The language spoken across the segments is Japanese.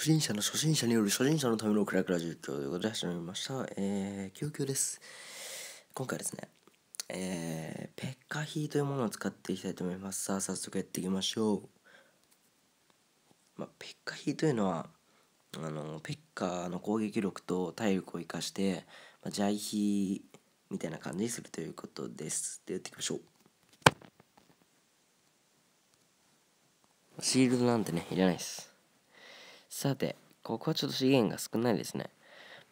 初心者の初心者による初心者のためのクラクラ実況ということで始めました。えー、救急です。今回ですね、えー、ペッカヒーというものを使っていきたいと思います。さあ、早速やっていきましょう。まあ、ペッカヒーというのは、あの、ペッカの攻撃力と体力を生かして、まあ、ジャイヒみたいな感じにするということです。で、やっていきましょう。シールドなんてね、いらないです。さて、ここはちょっと資源が少ないですね。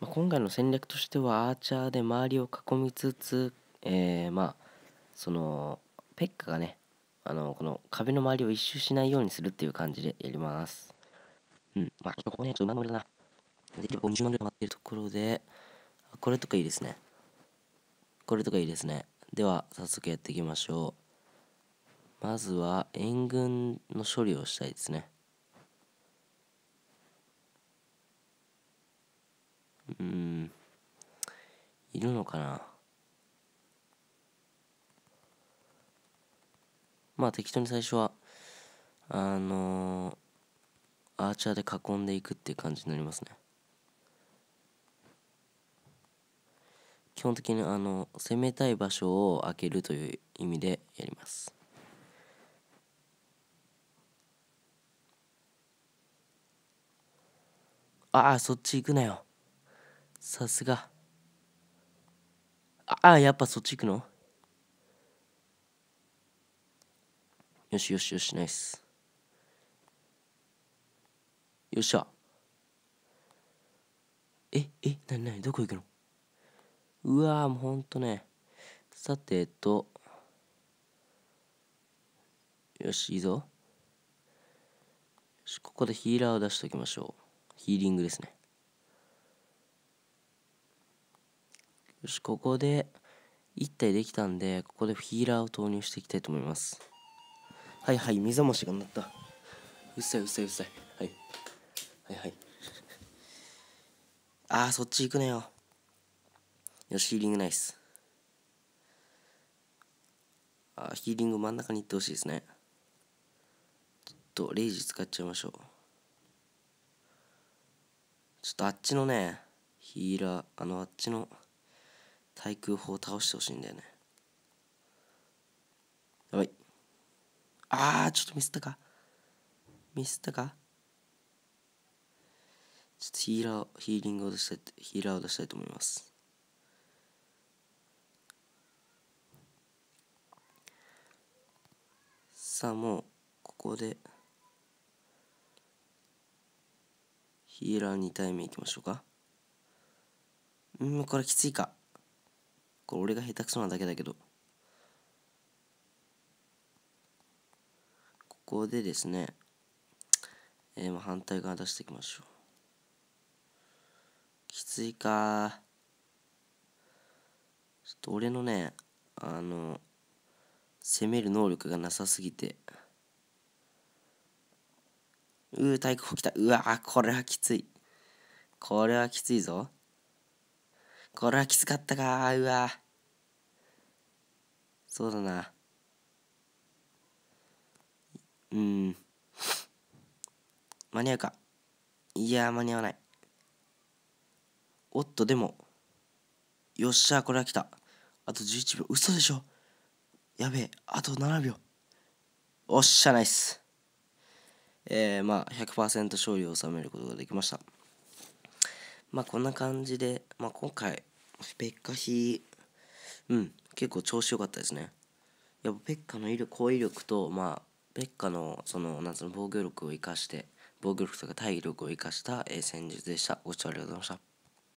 まあ、今回の戦略としてはアーチャーで周りを囲みつつ、えー、まあそのペッカがねあのこの壁の周りを一周しないようにするっていう感じでやります。うん、まあここね、ちょっと馬乗りだな。できれば20万ぐらい回ってるところで、これとかいいですね。これとかいいですね。では、早速やっていきましょう。まずは、援軍の処理をしたいですね。いるのかなまあ適当に最初はあのー、アーチャーで囲んでいくっていう感じになりますね基本的にあの攻めたい場所を開けるという意味でやりますああそっち行くなよさすがあ、あやっぱそっち行くのよしよしよし、ナイス。よっしゃ。え、え、なになに、どこ行くのうわもうほんとね。さてと。よし、いいぞ。ここでヒーラーを出しておきましょう。ヒーリングですね。よし、ここで1体できたんで、ここでヒーラーを投入していきたいと思います。はいはい、目覚ましが鳴った。うっさいうっさいうっさい。はい。はいはい。ああ、そっち行くねよ。よし、ヒーリングナイス。あヒーリング真ん中に行ってほしいですね。ちょっと、レイジ使っちゃいましょう。ちょっとあっちのね、ヒーラー、あの、あっちの、対空砲倒してほしいんだよねやばいあーちょっとミスったかミスったかちょっとヒーラーヒーリングを出したいヒーラーを出したいと思いますさあもうここでヒーラー2体目いきましょうかうんこれきついかこれ俺が下手くそなだけだけどここでですね、えー、反対側出していきましょうきついかちょっと俺のねあの攻める能力がなさすぎてうー太鼓来きたうわこれはきついこれはきついぞこれはきつかったかうわそうだなうん間に合うかいや間に合わないおっとでもよっしゃこれは来たあと11秒嘘でしょやべえあと7秒おっしゃナイスえー、まあ100%勝利を収めることができましたまあこんな感じで、まあ、今回ペッカヒうん結構調子良かったですねやっぱペッカの威力攻威力とまあペッカのそのなんつうの防御力を生かして防御力とか体力を生かした、えー、戦術でしたご視聴ありがとうございました